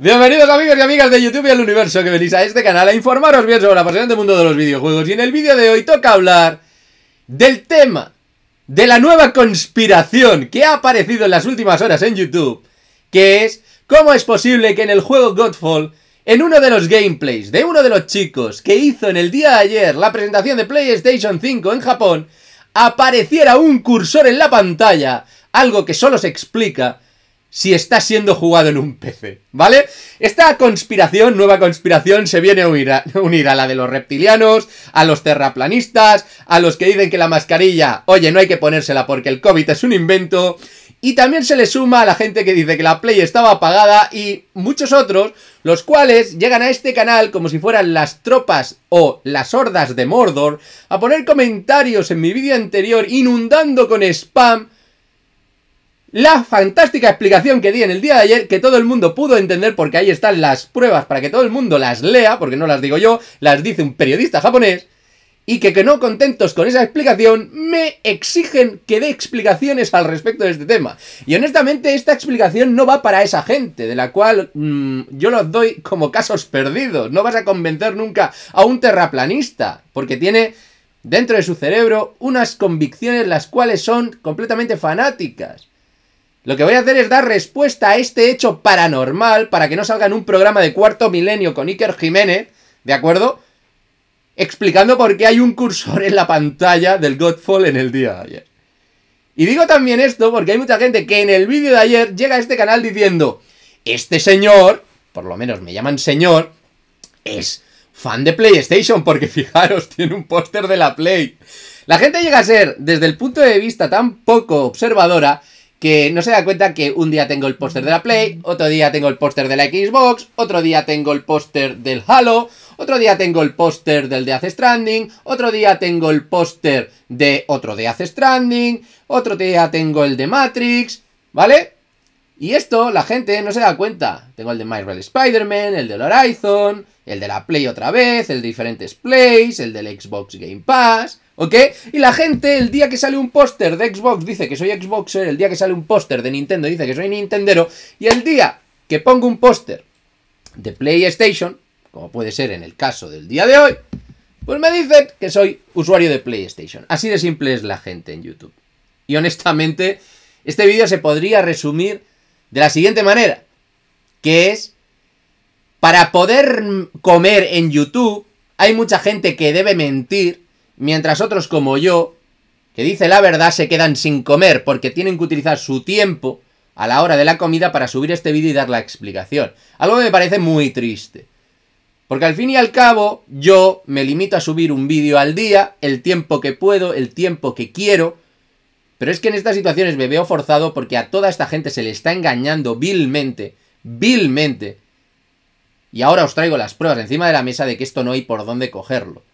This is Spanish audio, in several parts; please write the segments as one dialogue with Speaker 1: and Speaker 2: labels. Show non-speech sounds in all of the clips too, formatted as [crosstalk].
Speaker 1: Bienvenidos amigos y amigas de YouTube y al universo que venís a este canal a informaros bien sobre la del mundo de los videojuegos. Y en el vídeo de hoy toca hablar del tema de la nueva conspiración que ha aparecido en las últimas horas en YouTube, que es cómo es posible que en el juego Godfall, en uno de los gameplays de uno de los chicos que hizo en el día de ayer la presentación de PlayStation 5 en Japón, apareciera un cursor en la pantalla, algo que solo se explica si está siendo jugado en un PC, ¿vale? Esta conspiración, nueva conspiración, se viene a [laughs] unir, a la de los reptilianos, a los terraplanistas, a los que dicen que la mascarilla, oye, no hay que ponérsela porque el COVID es un invento, y también se le suma a la gente que dice que la Play estaba apagada y muchos otros, los cuales llegan a este canal como si fueran las tropas o las hordas de Mordor, a poner comentarios en mi vídeo anterior inundando con spam la fantástica explicación que di en el día de ayer, que todo el mundo pudo entender, porque ahí están las pruebas para que todo el mundo las lea, porque no las digo yo, las dice un periodista japonés, y que, que no contentos con esa explicación, me exigen que dé explicaciones al respecto de este tema. Y honestamente, esta explicación no va para esa gente, de la cual mm, yo los doy como casos perdidos. No vas a convencer nunca a un terraplanista, porque tiene dentro de su cerebro unas convicciones las cuales son completamente fanáticas. Lo que voy a hacer es dar respuesta a este hecho paranormal para que no salga en un programa de cuarto milenio con Iker Jiménez, ¿de acuerdo? Explicando por qué hay un cursor en la pantalla del Godfall en el día de ayer. Y digo también esto porque hay mucha gente que en el vídeo de ayer llega a este canal diciendo, este señor, por lo menos me llaman señor, es fan de PlayStation porque [laughs] fijaros, tiene un póster de la Play. La gente llega a ser, desde el punto de vista tan poco observadora, que no se da cuenta que un día tengo el póster de la Play, otro día tengo el póster de la Xbox, otro día tengo el póster del Halo, otro día tengo el póster del de Stranding, otro día tengo el póster de otro de Ace Stranding, otro día tengo el de Matrix, ¿vale? Y esto la gente no se da cuenta. Tengo el de Marvel Spider-Man, el del Horizon, el de la Play otra vez, el de diferentes Plays, el del Xbox Game Pass. ¿Ok? Y la gente, el día que sale un póster de Xbox, dice que soy Xboxer, el día que sale un póster de Nintendo, dice que soy Nintendero, y el día que pongo un póster de PlayStation, como puede ser en el caso del día de hoy, pues me dicen que soy usuario de PlayStation. Así de simple es la gente en YouTube. Y honestamente, este vídeo se podría resumir de la siguiente manera, que es, para poder comer en YouTube, hay mucha gente que debe mentir mientras otros como yo, que dice la verdad, se quedan sin comer porque tienen que utilizar su tiempo a la hora de la comida para subir este vídeo y dar la explicación. Algo que me parece muy triste. Porque al fin y al cabo, yo me limito a subir un vídeo al día, el tiempo que puedo, el tiempo que quiero. Pero es que en estas situaciones me veo forzado porque a toda esta gente se le está engañando vilmente, vilmente. Y ahora os traigo las pruebas encima de la mesa de que esto no hay por dónde cogerlo.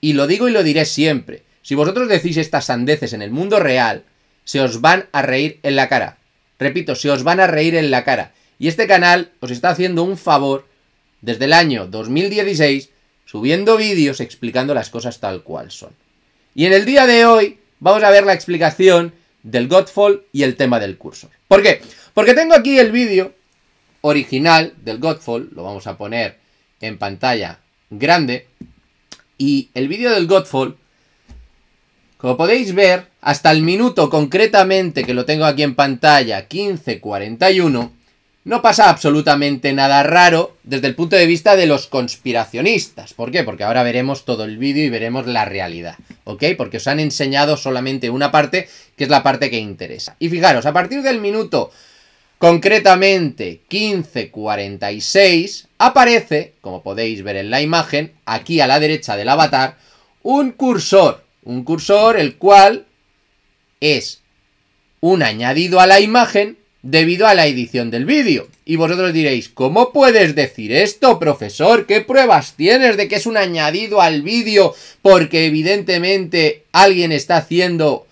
Speaker 1: Y lo digo y lo diré siempre. Si vosotros decís estas sandeces en el mundo real, se os van a reír en la cara. Repito, se os van a reír en la cara. Y este canal os está haciendo un favor desde el año 2016 subiendo vídeos explicando las cosas tal cual son. Y en el día de hoy vamos a ver la explicación del Godfall y el tema del curso. ¿Por qué? Porque tengo aquí el vídeo original del Godfall, lo vamos a poner en pantalla grande, y el vídeo del Godfall, como podéis ver, hasta el minuto concretamente que lo tengo aquí en pantalla, 15.41, no pasa absolutamente nada raro desde el punto de vista de los conspiracionistas. ¿Por qué? Porque ahora veremos todo el vídeo y veremos la realidad, ¿ok? Porque os han enseñado solamente una parte, que es la parte que interesa. Y fijaros, a partir del minuto Concretamente 1546 aparece, como podéis ver en la imagen, aquí a la derecha del avatar, un cursor. Un cursor el cual es un añadido a la imagen debido a la edición del vídeo. Y vosotros diréis, ¿cómo puedes decir esto, profesor? ¿Qué pruebas tienes de que es un añadido al vídeo? Porque evidentemente alguien está haciendo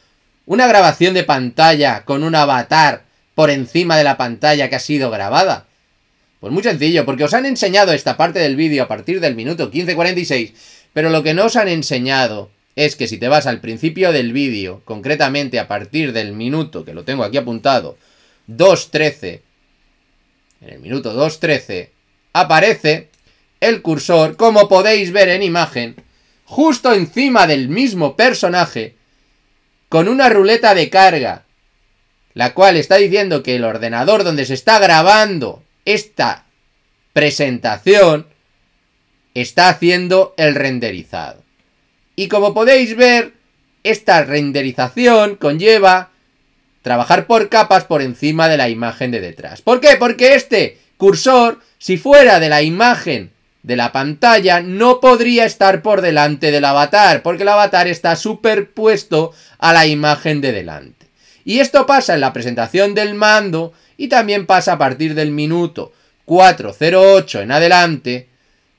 Speaker 1: una grabación de pantalla con un avatar por encima de la pantalla que ha sido grabada? Pues muy sencillo, porque os han enseñado esta parte del vídeo a partir del minuto 15.46, pero lo que no os han enseñado es que si te vas al principio del vídeo, concretamente a partir del minuto, que lo tengo aquí apuntado, 2.13, en el minuto 2.13, aparece el cursor, como podéis ver en imagen, justo encima del mismo personaje, con una ruleta de carga la cual está diciendo que el ordenador donde se está grabando esta presentación está haciendo el renderizado. Y como podéis ver, esta renderización conlleva trabajar por capas por encima de la imagen de detrás. ¿Por qué? Porque este cursor, si fuera de la imagen de la pantalla, no podría estar por delante del avatar, porque el avatar está superpuesto a la imagen de delante. Y esto pasa en la presentación del mando y también pasa a partir del minuto 408 en adelante,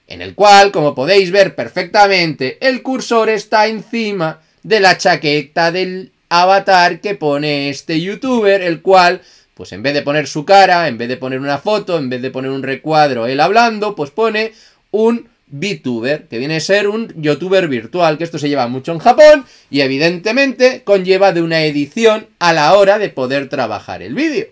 Speaker 1: en el cual, como podéis ver perfectamente, el cursor está encima de la chaqueta del avatar que pone este youtuber, el cual, pues en vez de poner su cara, en vez de poner una foto, en vez de poner un recuadro él hablando, pues pone un VTuber, que viene a ser un youtuber virtual, que esto se lleva mucho en Japón y evidentemente conlleva de una edición a la hora de poder trabajar el vídeo.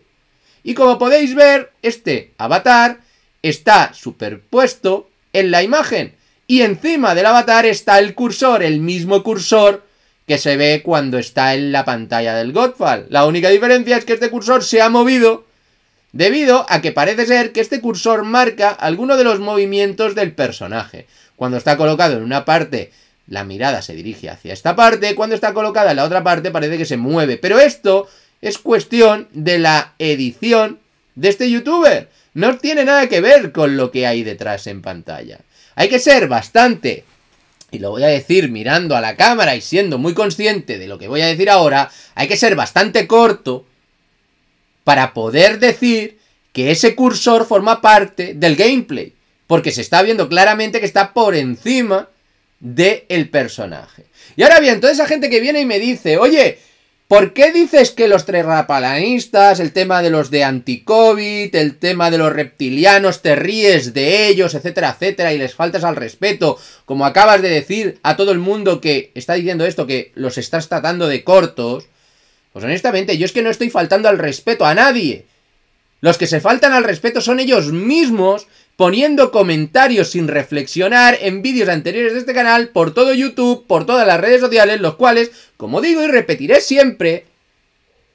Speaker 1: Y como podéis ver, este avatar está superpuesto en la imagen y encima del avatar está el cursor, el mismo cursor que se ve cuando está en la pantalla del Godfall. La única diferencia es que este cursor se ha movido debido a que parece ser que este cursor marca alguno de los movimientos del personaje. Cuando está colocado en una parte, la mirada se dirige hacia esta parte, cuando está colocada en la otra parte parece que se mueve, pero esto es cuestión de la edición de este youtuber. No tiene nada que ver con lo que hay detrás en pantalla. Hay que ser bastante y lo voy a decir mirando a la cámara y siendo muy consciente de lo que voy a decir ahora, hay que ser bastante corto para poder decir que ese cursor forma parte del gameplay, porque se está viendo claramente que está por encima del personaje. Y ahora bien, toda esa gente que viene y me dice, oye, ¿por qué dices que los tres rapalanistas, el tema de los de anti-COVID, el tema de los reptilianos, te ríes de ellos, etcétera, etcétera, y les faltas al respeto? Como acabas de decir a todo el mundo que está diciendo esto, que los estás tratando de cortos, pues honestamente, yo es que no estoy faltando al respeto a nadie. Los que se faltan al respeto son ellos mismos poniendo comentarios sin reflexionar en vídeos anteriores de este canal, por todo YouTube, por todas las redes sociales, los cuales, como digo y repetiré siempre,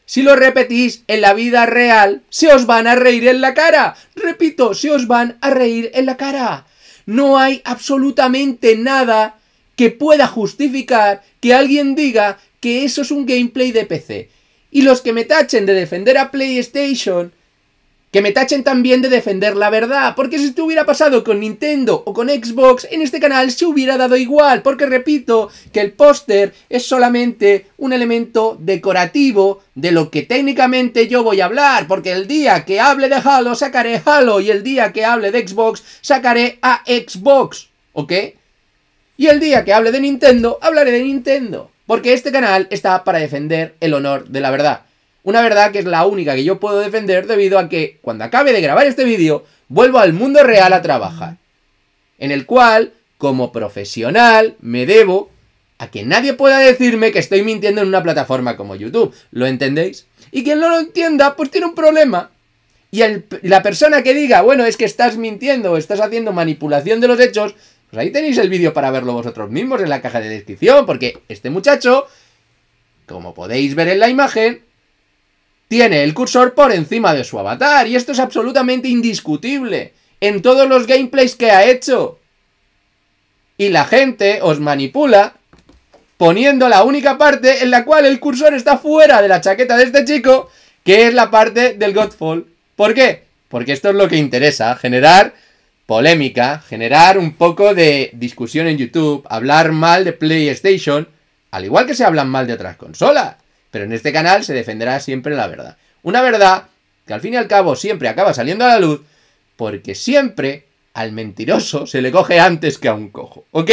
Speaker 1: si lo repetís en la vida real, se os van a reír en la cara. Repito, se os van a reír en la cara. No hay absolutamente nada que pueda justificar que alguien diga que eso es un gameplay de PC. Y los que me tachen de defender a PlayStation, que me tachen también de defender la verdad, porque si esto hubiera pasado con Nintendo o con Xbox, en este canal se hubiera dado igual, porque repito que el póster es solamente un elemento decorativo de lo que técnicamente yo voy a hablar, porque el día que hable de Halo sacaré Halo y el día que hable de Xbox sacaré a Xbox, ¿ok? Y el día que hable de Nintendo, hablaré de Nintendo. Porque este canal está para defender el honor de la verdad. Una verdad que es la única que yo puedo defender debido a que cuando acabe de grabar este vídeo, vuelvo al mundo real a trabajar. En el cual, como profesional, me debo a que nadie pueda decirme que estoy mintiendo en una plataforma como YouTube. ¿Lo entendéis? Y quien no lo entienda, pues tiene un problema. Y la persona que diga, bueno, es que estás mintiendo o estás haciendo manipulación de los hechos, pues ahí tenéis el vídeo para verlo vosotros mismos en la caja de descripción, porque este muchacho, como podéis ver en la imagen, tiene el cursor por encima de su avatar, y esto es absolutamente indiscutible en todos los gameplays que ha hecho. Y la gente os manipula poniendo la única parte en la cual el cursor está fuera de la chaqueta de este chico, que es la parte del Godfall. ¿Por qué? Porque esto es lo que interesa, generar polémica, generar un poco de discusión en YouTube, hablar mal de PlayStation, al igual que se hablan mal de otras consolas. Pero en este canal se defenderá siempre la verdad. Una verdad que al fin y al cabo siempre acaba saliendo a la luz, porque siempre al mentiroso se le coge antes que a un cojo, ¿ok?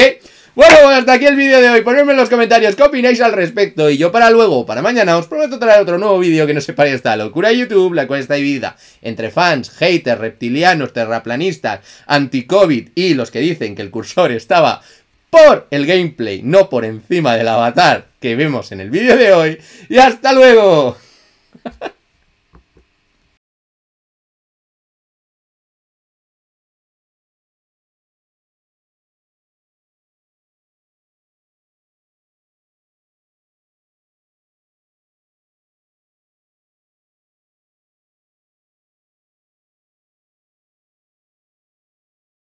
Speaker 1: Bueno, pues hasta aquí el vídeo de hoy. Ponedme en los comentarios qué opináis al respecto. Y yo para luego, para mañana, os prometo traer otro nuevo vídeo que no pare esta locura de YouTube, la cual está dividida entre fans, haters, reptilianos, terraplanistas, anti-COVID y los que dicen que el cursor estaba por el gameplay, no por encima del avatar que vemos en el vídeo de hoy. Y hasta luego. [laughs]